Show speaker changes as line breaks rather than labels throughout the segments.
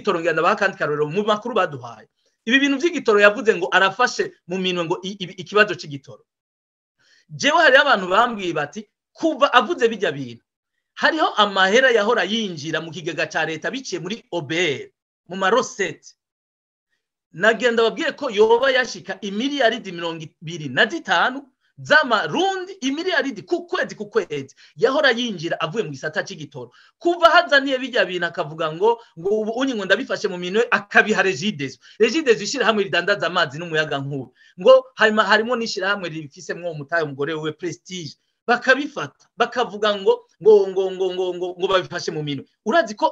by'igitoro ngenda bakandi karorero mu makuru baduhaye ibi bintu by'igitoro yavuze ngo arafashe mu minwe ngo ikibazo cy'igitoro jewe hariho abantu bambwiye bati kuva avuze bijya bintu hariho amahera yahora yinjira mu kigega cya leta biciye muri oberi mu maroseti nagenda babwiye ko yoba yashika imiliyaridi mirongo ibiri na zitanu z'amarundi imiliyaridi ku kwezi ku kwezi yahora yinjira avuye mu gisata cy'igitoro kuva hazaniye bijya bintu akavuga ngo ngo ubu unyi ndabifashe mu minwe akabiha regidezo regidezo ishyirahamwe ridandaza amazi n'umuyaga nkuba ngo harimo n'ishyirahamwe rifisemo umutahe umugore we prestige bakabifata bakavuga ngo ngo ngo ngo ngo ngo ngo babifashe mu minwe urazi ko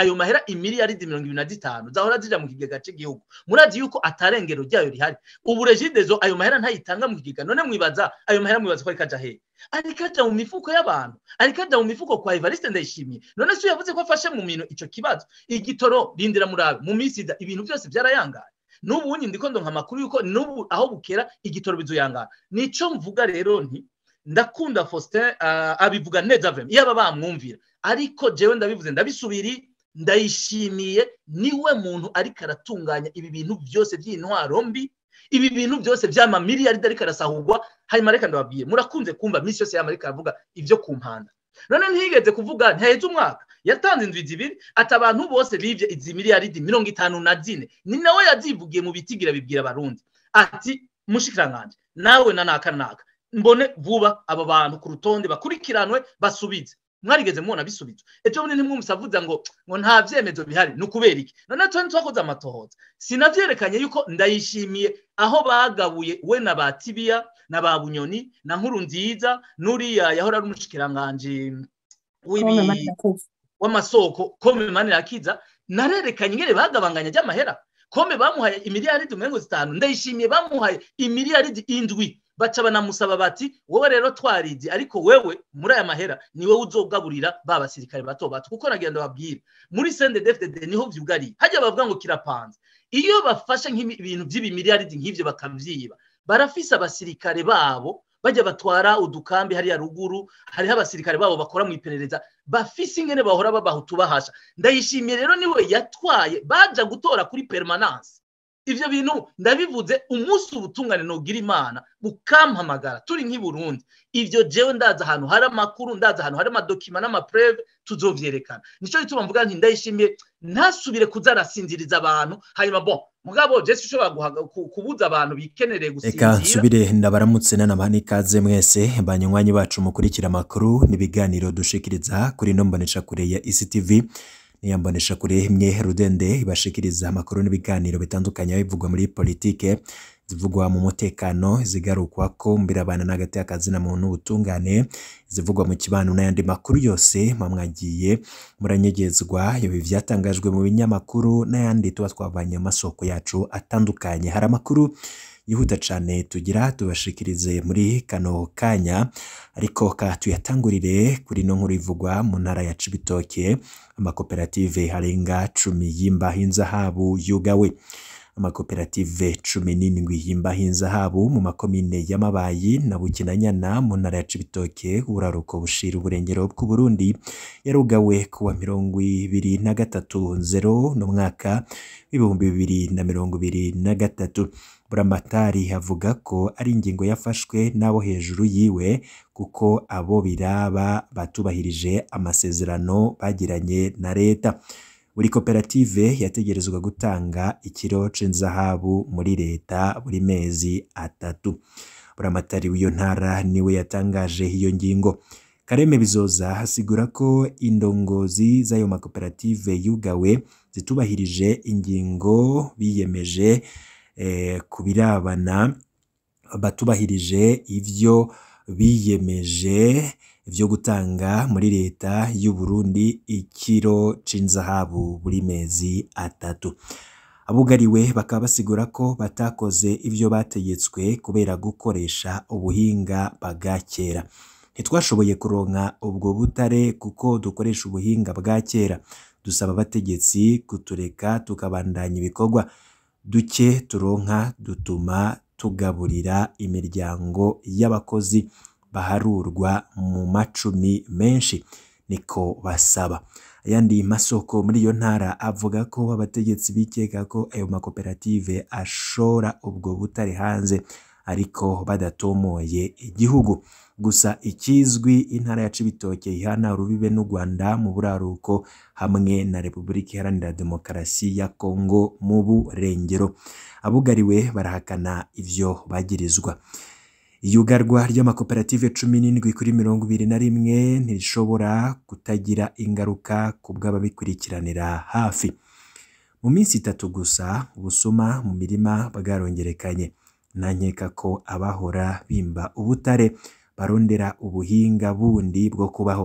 ayo mahera imiliyaridi mirongo ibiri na zitanu zahora zijya mu kigega cy'igihugu murazi yuko atarengero ryayo rihari ubu regidezo ayo mahera ntayitanga mu kigega none mwibaza ayo mahera mwibaza ko ari kajya hehe ari kajya mu mifuko y'abantu ari kajya mu mifuko kwa evariste ndayishimiye none se yavuze ko afashe mu minwe icyo kibazo igitoro rindira murabe mu minsi ibintu byose byarayangaye n'ubu wundi ndiko ndonka amakuru yuko n'ubu aho bukera igitoro bizuyangana nico mvuga rero nti ndakunda faustin eh, abivuga neza vemu yaba bamwumvira ariko jewe ndabivuze ndabisubiri ndayishimiye niwe muntu ariko aratunganya ibi bintu byose by'intwaro mbi ibi bintu byose by'amamiliyaride ariko arasahurwa hanyuma reka ndababwiye murakunze kumva iminsi yose y'amarika aravuga ibyo ku mpanda none ntiyigeze kuvuga ntihaheze umwaka yatanze inzu ibiri ati abantu bose bibye izi miliyaride mirongo itanu na zine ni nawe yazivugiye mu bitigira bibwira abarundi ati mushikirankanje nawe na naka naka mbone vuba aba bantu ku rutonde bakurikiranwe basubize mwarigeze mubona bisubizwa ejo bundi ntimwumvise avuga ngo ngo nta byemezo bihari ni ukubera iki none tuba twakoze amatohoza sinabyerekanye yuko ndayishimiye aho bagabuye we na ba tibiya na ba bunyoni na nkuru nziza n'uriya yahora ari umushikiranganji w'amasoko kome manirakiza narerekanye ingene bagabanganya amahera kome bamuhaye imiliyaridi umwengo zitanu ndayishimiye bamuhaye imiliyaridi indwi baca banamusaba bati wowe rero twarinze ariko wewe muri aya mahera ni wowe uzogaburira ba basirikare bato bato kuko nagira ndababwire muri sendedefudede niho byugariye hajya bavuga ngo kirapanze iyo bafashe nk'ibintu by'ibimiliyaridi nk'ibyo bakabyiba barafise abasirikare babo bajya batwara udukambi hariya ruguru hariho abasirikare babo bakora mu iperereza bafise ingene bahora babaha utubahasha ndayishimiye rero niwe yatwaye bajya gutora kuri peremananse ibyo bintu ndabivuze umunsi ubutungane nugira imana bukampamagara turi nk'i burundi ibyo jewe ndazi ahantu hari amakuru ndaza ahantu hari amadokima n'amapureve tuzovyerekana nicyo gituma mvuga nti ndayishimiye ntasubire kuza arasinziriza abantu hanyuma bo mugabo jesu ushobora kubuza abantu bikenereye gusinzira reka nsubire
ndabaramutse nanabana ikaze mwese banywanyi bacu mukurikira amakuru n'ibiganiro dushikiriza kuri ino mboneshakure ya isi tivi Imboneshakure imwe Rudende ibashikiriza amakuru n'ibiganiro bitandukanye bivugwa muri politike, zivugwa mu mutekano, zigarukwa ko mbirabana ni agati k'akazina muntu, ubutungane, zivugwa mu kibano n'ayandi makuru yose muba mwagiye muranyegezwa, ibi byatangajwe mu binyamakuru n'ayandi tuba twavanye mu yacu atandukanye. Hari amakuru yihuta cyane tugira tubashikirize muri kano kanya ariko ka tuyatangurire kuri no nkuru ivugwa mu ntara ya cibitoke amakoperative harenga cumi y'imbahinzi ahabu yugawe amakoperative cumi n'indwi y'imbahinzi ahabu mu makomine y'amabayi na bukinanyana mu ntara ya cibitoke buraruko bushira uburengero bw'uburundi yarugawe kuwa mirongo ibiri na gatatu nzero n’umwaka w'ibihumbi bibiri na mirongo ibiri na gatatu Buramatari avuga ko ari ingingo yafashwe n'abo hejuru yiwe kuko abo biraba batubahirije amasezerano bagiranye na leta. Buri koperative yategerezwa gutanga ikiro cy'inzahabu muri leta buri mezi atatu. Buramatari w'iyo ntara niwe yatangaje iyo ngingo. Kareme Bizoza hasigura ko indongozi z'ayo makoperative yugawe zitubahirije ingingo biyemeje Eh, ku birabana batubahirije ibyo biyemeje byo gutanga muri leta y'u Burundi ikiro cy’inzahabu buri mezi atatu. Abugariwe bakaba basigura ko batakoze ibyo bategetswe kubera gukoresha ubuhinga bwa kera. Ntitwashoboye kuronka ubwo butare kuko dukoresha ubuhinga bwa kera. Dusaba abategetsi kutureka tukabandanya ibikorwa duke turonka dutuma tugaburira imiryango y'abakozi baharurwa mu macumi menshi, niko basaba. Ayandi masoko muri iyo ntara avuga ko abategetsi bikeka ko ayo makoperative ashora ubwo butare hanze. ariko badatomoye igihugu gusa ikizwi intara ya Cibitoke ihana urubibe n'u Rwanda mu buraruko hamwe na Repubulika Iharanira Demokarasi ya Kongo mu burengero abugariwe barahakana ivyo bagirizwa iyugarwa ry'amakoperative cumi n'indwi kuri mirongo ibiri na rimwe ntirishobora kutagira ingaruka ku bw'ababikurikiranira hafi mu minsi itatu gusa ubusuma mu mirima bwarongerekanye Ntankeka ko abahora bimba ubutare barondera ubuhinga bundi bwo kubaho.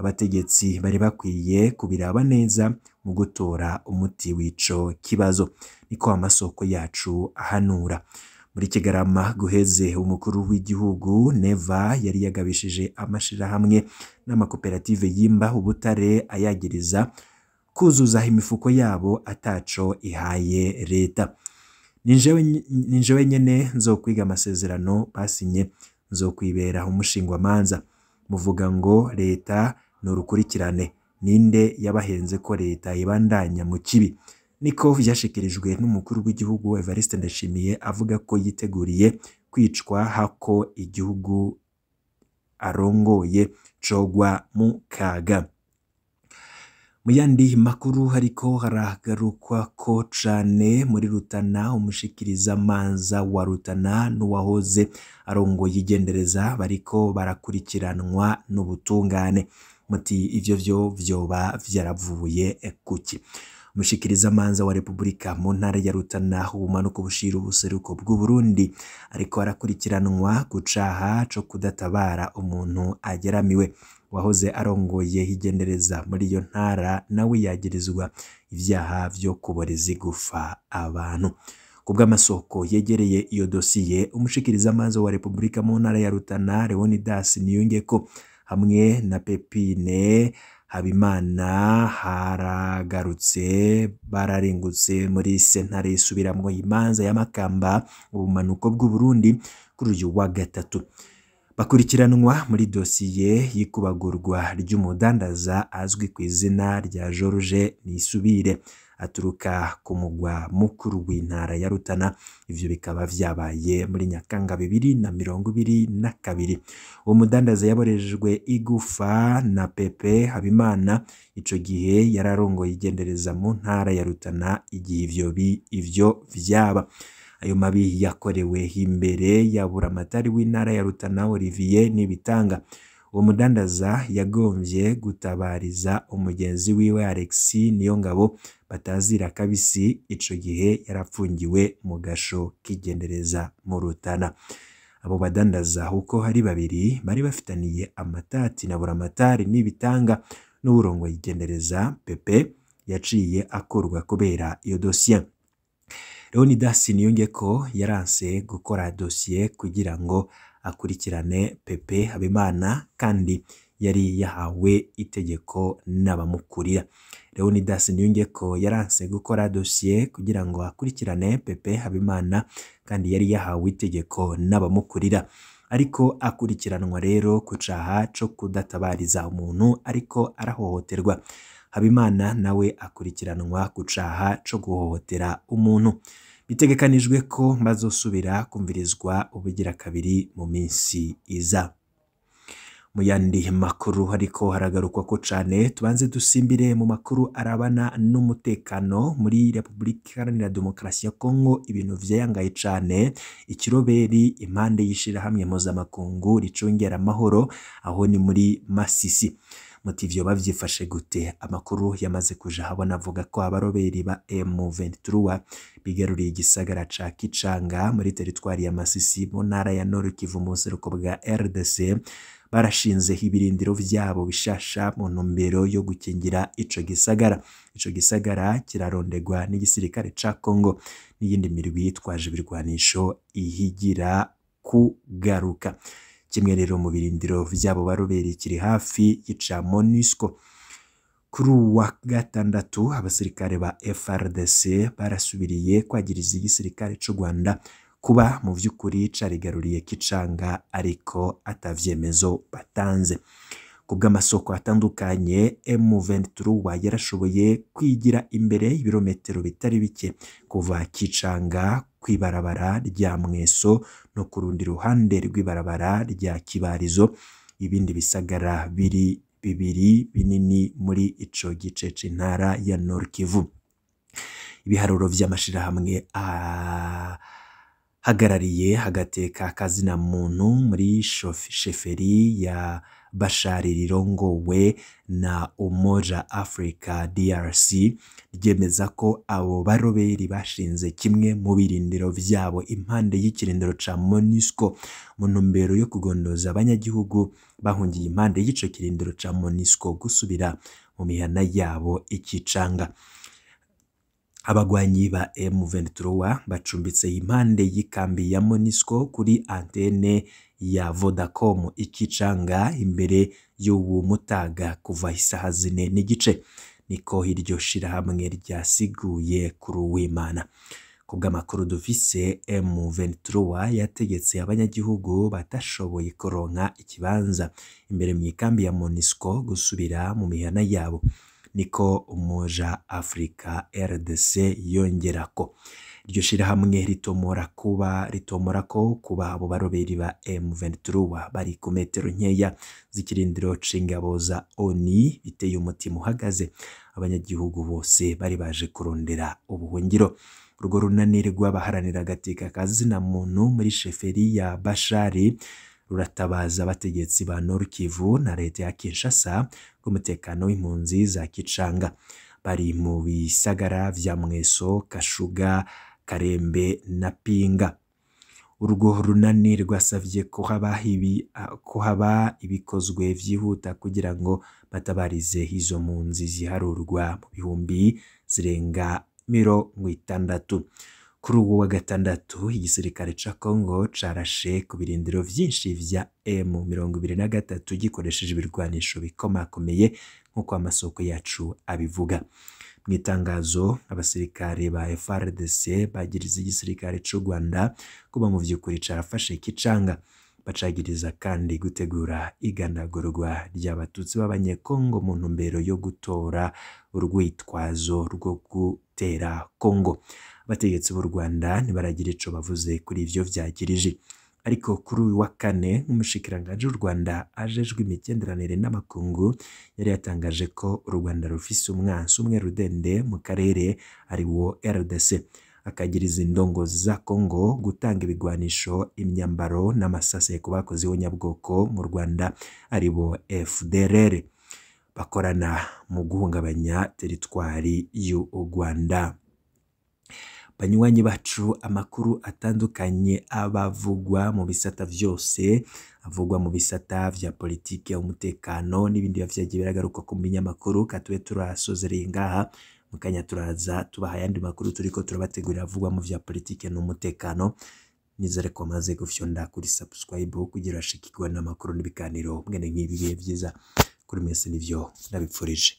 Abategetsi bari bakwiye kubiraba neza mu gutora umuti w'ico kibazo. Niko amasoko yacu ahanura. Muri Kigarama guheze umukuru w'igihugu Neva yari yagabishije amashirahamwe n'amakoperative yimba ubutare ayagiriza kuzuza imifuko yabo ataco ihaye leta. ni njyewe nyine nzokwiga amasezerano basinye nzokwibera umushingwamanza muvuga ngo leta ni urukurikirane ninde yabahenze ko leta ibandanya mu kibi niko byashikirijwe n'umukuru w'igihugu Evariste Ndashimiye avuga ko yiteguriye kwicwa hako igihugu arongoye cogwa mu kaga Mu yandi makuru ariko haragarukwa ko cane muri Rutana umushikirizamanza wa Rutana n'uwahoze arongoye igendereza bariko barakurikiranwa n'ubutungane. Muti ivyo vyo vyoba vyaravuye kuki? umushyikirizamanza wa repubulika mu ntara ya Rutana ubumanuko bushira ubuseruko bw'u Burundi ariko arakurikiranwa ku caha co kudatabara umuntu ageramiwe wahoze arongoye igendereza muri iyo ntara nawe yagirizwa ibyaha byo kuboreza igufa abantu kubw'amasoko yegereye iyo dosiye umushikirizamanza wa repubulika mu ntara ya Rutana Leonidas ko hamwe na Pepine habimana haragarutse bararengutse muri sentare isubiramwo imanza ya makamba ubumanuko bw'u Burundi kuri uyu wa gatatu bakurikiranwa muri dosiye y'ikubagurwa ry'umudandaza azwi ku izina rya George Nisubire aturuka ku mugwa mukuru w'intara ya Rutana ibyo bikaba vyabaye muri Nyakanga bibiri na mirongo ibiri na kabiri uwo mudandaza yaborejwe igufa na Pepe Habimana icyo gihe yararongoye igendereza mu ntara ya Rutana igihe ivyo bi ivyo vyaba ayo mabi yakorewe imbere ya buramatari w'intara ya Rutana Olivier Nibitanga uwo mudandaza yagombye gutabariza umugenzi wiwe Alexis Niyongabo batazira kabisi ico gihe yari mu gasho k'igendereza mu Rutana abo badandaza uko hari babiri bari bafitaniye amatati na buramatari n'ibitanga n'uburongoye igendereza pepe yaciye akorwa kubera iyo dosiye leonidas niyongeye ko yaranse gukora dosiye kugira ngo akurikirane pepe habimana kandi yari yahawe itegeko n'abamukurira Leonidas Niyungeko yaranse gukora dosiye kugira ngo akurikirane Pepe Habimana kandi yari yahawe itegeko n'abamukurira ariko akurikiranwa rero ku caha co kudatabariza umuntu ariko arahohoterwa habimana nawe akurikiranwa ku caha co guhohotera umuntu bitegekanijwe ko bazosubira kumvirizwa ubugira kabiri mu minsi iza mu yandi makuru ariko haragarukwa ko cyane tubanze dusimbire mu makuru arabana n'umutekano muri repubulika iharanira demokarasi ya kongo ibintu byayangaye cyane ikiroberi impande y'ishyirahamwe mpuzamakungu ricungera amahoro aho ni muri masisi muti ivyo bavyifashe gute amakuru yamaze kuja habona avuga ko abaroberi ba M23 bigaruriye igisagara ca Kicanga muri teritwari ya Masisi mu ntara ya Nord Kivu mu buseruko bwa RDC barashinzeho ibirindiro byabo bishasha mu ntumbero yo gukingira ico gisagara ico gisagara kirarondegwa n'igisirikare ca Congo n'iyindi mirwi yitwaje ibirwanisho ihigira kugaruka kimwe rero mu birindiro vy'abo baroberi kiri hafi y'ica MONUSCO kuri uwa gatandatu abasirikare ba FRDC barasubiriye kwagiriza igisirikare c'u Rwanda kuba mu by'ukuri carigaruriye kicanga ariko ata batanze ku bw'amasoko atandukanye M23 yarashoboye kwigira imbere yibirometero bitari bike kuva kicanga kw'ibarabara rya Mweso no ku rundi ruhande rw'ibarabara rya Kibarizo ibindi bisagara biri bibiri binini muri ico gice c'intara ya Nord Kivu ibiharuro vy'amashirahamwe ah, hagarariye agateka kazina muntu muri sheferi ya Bashar rirongowe na Umoja Africa DRC ryemeza ko abo baroberi bashinze kimwe mu birindiro byabo impande y'ikirindiro ca Monisco mu ntumbero yo kugondoza abanyagihugu bahungiye impande y'ico kirindiro ca Monisco gusubira mu mihana yabo ikicanga Abagwanyi ba M23 bacumbitse impande y'ikambi ya Monisco kuri antene ya Vodacom ikicanga imbere y'ubu Mutaga kuva isaha zine n'igice, niko iryo shirahamwe ryasiguye kuri Uwimana. Ku bw'amakuru dufise M23 yategetse abanyagihugu batashoboye kuronka ikibanza imbere mu ikambi ya Monisco gusubira mu mihana yabo. niko umuja Afurika RDC yongera ko iryo shyirahamwe ritomora kuba ritomora ko kuba abo baroberi ba m bari ku metero nkeya z'ikirindiro c'ingabo za ONI biteye umutima uhagaze abanyagihugu bose bari baje kurondera ubuhungiro urwo runanire rw'abaharanira agateka ka zina muntu muri sheferi ya Bashari ruratabaza abategetsi ba Nord na leta ya Kinshasa rw'umutekano w'impunzi za Kicanga Bari mu bisagara bya Mweso, Kashuga, Karembe na Mpinga. Urwo runani rwasabye ko haba ibikozwe byihuta kugira ngo batabarize izo mpunzi ziharurwa mu bihumbi zirenga mirongo itandatu. Kuri uwo wa gatandatu igisirikare ca Congo carashe ku birindiro byinshi vya m mirongo ibiri na gatatu gikoresheje ibirwanisho bikomakomeye nk'uko amasoko yacu abivuga. Mu itangazo abasirikare ba FARDC bagiriza igisirikare cy’u Rwanda kuba mu vy'ukuri carafashe kicanga bacagiriza kandi gutegura igandagurwa ry'abatutsi b'abanyekongo mu ntumbero yo gutora urwitwazo rwo gutera Kongo. abategetsi b'u rwanda ntibaragira icyo bavuze kuri ibyo vyagirije ariko kuri uyu wa kane umushikiranganji w'u rwanda ajejwe imigenderanire n'amakungu yari yatangaje ko u rwanda rufise umwansi umwe rudende mu karere ari wo rdc akagiriza indongozi za Kongo gutanga ibigwanisho imyambaro n'amasase ku bakozi b'unyabwoko mu Rwanda aribo bo bakorana mu guhungabanya teritwari y'u Rwanda banywanyi bacu amakuru atandukanye abavugwa mu bisata byose avugwa mu bisata bya politiki, umutekano n'ibindi biba biragaruka ku binyamakuru reka tube ngaha mu kanya turaza tubaha ayandi makuru turi ko turabategurira avugwa mu bya politiki n'umutekano nizere ko amaze gufyonda kuri subscribe kugira urashikirwa n'amakuru n'ibiganiro mwene nk'ibi bihe byiza kuri mwese nibyo nabipfurije.